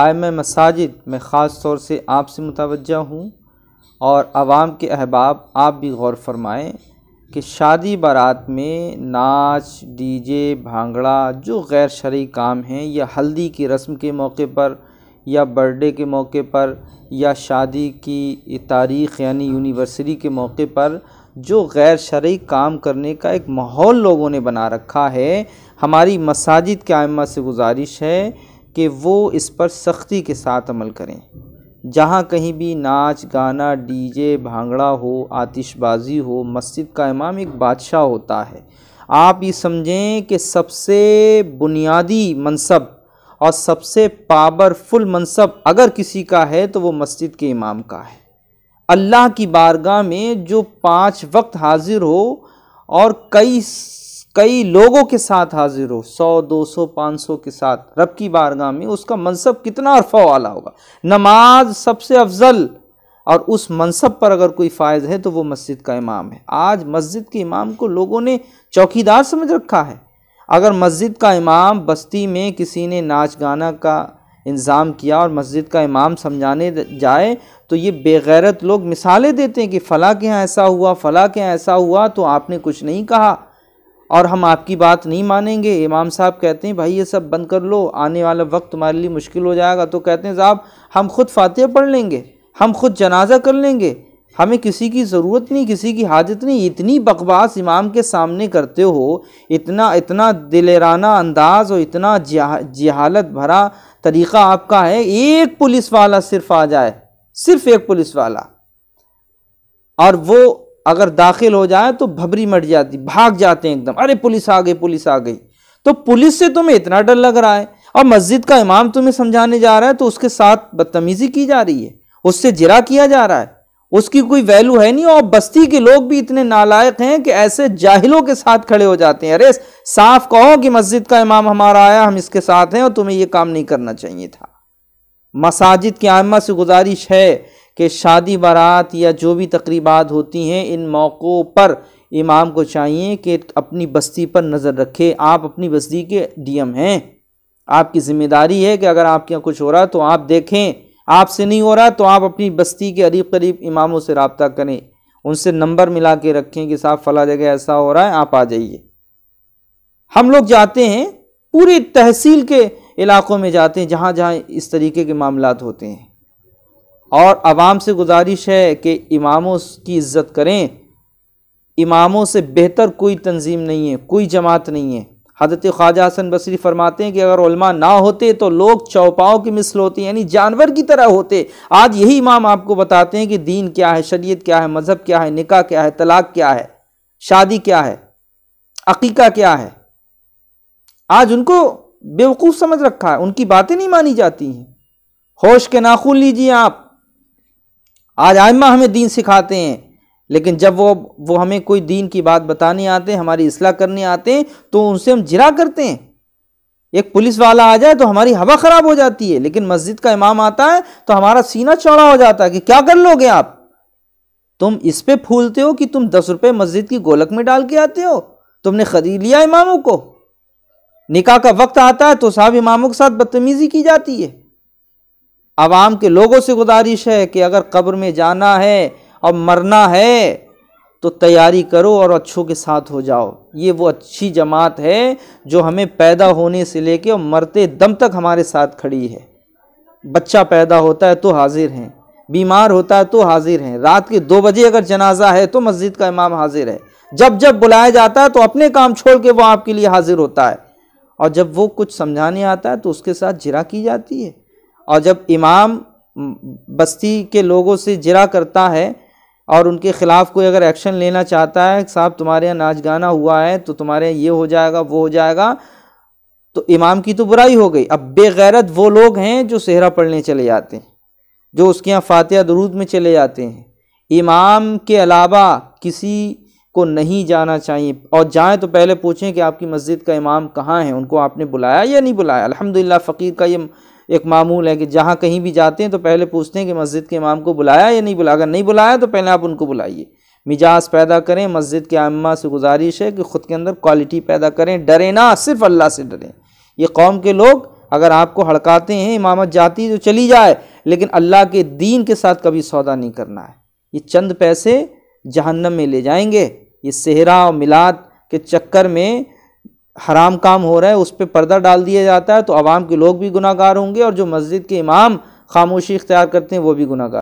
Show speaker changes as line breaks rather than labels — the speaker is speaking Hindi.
आय मैं मसाजिद मैं ख़ास तौर से आपसे मुतवजह हूँ और आवाम के अहबाब आप भी गौर फरमाएँ कि शादी बारात में नाच डीजे भांगड़ा जो गैर शरी काम हैं या हल्दी की रस्म के मौके पर या बर्थडे के मौके पर या शादी की तारीख़ यानी यूनिवर्सरी के मौके पर जो गैर शरी काम करने का एक माहौल लोगों ने बना रखा है हमारी मसाजिद के आयमा से गुजारिश है कि वो इस पर सख्ती के साथ अमल करें जहाँ कहीं भी नाच गाना डीजे भांगड़ा हो आतिशबाज़ी हो मस्जिद का इमाम एक बादशाह होता है आप ये समझें कि सबसे बुनियादी मनसब और सबसे पावरफुल मनसब अगर किसी का है तो वो मस्जिद के इमाम का है अल्लाह की बारगाह में जो पांच वक्त हाजिर हो और कई कई लोगों के साथ हाजिर हो सौ दो सौ पाँच सौ के साथ रब की बारगाह में उसका मनसब कितना अरफा वाला होगा नमाज सबसे अफजल और उस मनसब पर अगर कोई फ़ायज है तो वो मस्जिद का इमाम है आज मस्जिद के इमाम को लोगों ने चौकीदार समझ रखा है अगर मस्जिद का इमाम बस्ती में किसी ने नाच गाना का इंतज़ाम किया और मस्जिद का इमाम समझाने जाए तो ये बेगैरत लोग मिसालें देते हैं कि फ़ला के यहाँ ऐसा हुआ फ़ला के यहाँ ऐसा हुआ तो आपने कुछ नहीं कहा और हम आपकी बात नहीं मानेंगे इमाम साहब कहते हैं भाई ये सब बंद कर लो आने वाला वक्त हमारे लिए मुश्किल हो जाएगा तो कहते हैं साहब हम खुद फातह पढ़ लेंगे हम खुद जनाजा कर लेंगे हमें किसी की ज़रूरत नहीं किसी की हाजत नहीं इतनी बकवास इमाम के सामने करते हो इतना इतना दिलेराना अंदाज़ और इतना जहालत भरा तरीक़ा आपका है एक पुलिस वाला सिर्फ आ जाए सिर्फ एक पुलिस वाला और वो अगर दाखिल हो जाए तो भबरी मट जाती भाग जाते हैं एकदम अरे पुलिस आ गई पुलिस आ गई तो पुलिस से तुम्हें इतना डर लग रहा है और मस्जिद का इमाम तुम्हें समझाने जा रहा है तो उसके साथ बदतमीजी की जा रही है उससे जिरा किया जा रहा है उसकी कोई वैल्यू है नहीं और बस्ती के लोग भी इतने नालायक हैं कि ऐसे जाहिलों के साथ खड़े हो जाते हैं अरे साफ कहो कि मस्जिद का इमाम हमारा आया हम इसके साथ हैं और तुम्हें यह काम नहीं करना चाहिए था मसाजिद की आमा से गुजारिश है कि शादी बारात या जो भी तकरीबात होती हैं इन मौक़ों पर इमाम को चाहिए कि अपनी बस्ती पर नज़र रखे आप अपनी बस्ती के डीएम हैं आपकी ज़िम्मेदारी है कि अगर आपके यहाँ कुछ हो रहा है तो आप देखें आपसे नहीं हो रहा तो आप अपनी बस्ती के करीब करीब इमामों से रबता करें उनसे नंबर मिला के रखें कि साहब फला जगह ऐसा हो रहा है आप आ जाइए हम लोग जाते हैं पूरी तहसील के इलाक़ों में जाते हैं जहाँ जहाँ इस तरीके के मामला होते हैं और आवाम से गुजारिश है कि इमामों की इज़्ज़त करें इमामों से बेहतर कोई तंजीम नहीं है कोई जमात नहीं है हजरत ख्वाजा हसन बसरी फरमाते हैं कि अगर उलमा ना होते तो लोग चौपाओं की मिसल होते यानी जानवर की तरह होते आज यही इमाम आपको बताते हैं कि दीन क्या है शरीयत क्या है मज़हब क्या है निका क्या है तलाक क्या है शादी क्या है अकीका क्या है आज उनको बेवकूफ़ समझ रखा है उनकी बातें नहीं मानी जाती हैं होश के नाखून लीजिए आप आज आयमा हमें दीन सिखाते हैं लेकिन जब वो वो हमें कोई दीन की बात बताने आते हैं हमारी असलाह करने आते हैं तो उनसे हम जिरा करते हैं एक पुलिस वाला आ जाए तो हमारी हवा ख़राब हो जाती है लेकिन मस्जिद का इमाम आता है तो हमारा सीना चौड़ा हो जाता है कि क्या कर लोगे आप तुम इस पे फूलते हो कि तुम दस रुपये मस्जिद की गोलक में डाल के आते हो तुमने खरीद लिया इमामों को निकाह का वक्त आता है तो साहब इमामों के साथ बदतमीज़ी की जाती है आवाम के लोगों से गुजारिश है कि अगर कब्र में जाना है और मरना है तो तैयारी करो और अच्छों के साथ हो जाओ ये वो अच्छी जमात है जो हमें पैदा होने से लेके और मरते दम तक हमारे साथ खड़ी है बच्चा पैदा होता है तो हाजिर हैं बीमार होता है तो हाजिर हैं रात के दो बजे अगर जनाजा है तो मस्जिद का इमाम हाजिर है जब जब बुलाया जाता है तो अपने काम छोड़ के वो आपके लिए हाजिर होता है और जब वो कुछ समझाने आता है तो उसके साथ जिरा की जाती है और जब इमाम बस्ती के लोगों से जरा करता है और उनके ख़िलाफ़ कोई अगर एक्शन लेना चाहता है साहब तुम्हारे यहाँ नाच गाना हुआ है तो तुम्हारे यहाँ ये हो जाएगा वो हो जाएगा तो इमाम की तो बुराई हो गई अब बेगैरत वो लोग हैं जो सेहरा पढ़ने चले जाते हैं जो उसके यहाँ फातह दरूद में चले जाते हैं इमाम के अलावा किसी को नहीं जाना चाहिए और जाएं तो पहले पूछें कि आपकी मस्जिद का इमाम कहाँ है उनको आपने बुलाया या नहीं बुलाया अलहमदिल्ला फ़कीर का ये एक मामूल है कि जहाँ कहीं भी जाते हैं तो पहले पूछते हैं कि मस्जिद के इमाम को बुलाया या नहीं बुलाया अगर नहीं बुलाया तो पहले आप उनको बुलाइए मिजाज पैदा करें मस्जिद के अम्मा से गुजारिश है कि ख़ुद के अंदर क्वालिटी पैदा करें डरे ना सिर्फ अल्लाह से डरें ये कौम के लोग अगर आपको हड़काते हैं इमामत जाती तो चली जाए लेकिन अल्लाह के दीन के साथ कभी सौदा नहीं करना है ये चंद पैसे जहन्नम में ले जाएंगे ये सेहरा और मिलाद के चक्कर में हराम काम हो रहा है उस पर पर्दा डाल दिया जाता है तो आवाम के लोग भी गुनाहगार होंगे और जो मस्जिद के इमाम खामोशी इख्तियार करते हैं वो भी गुनाहगार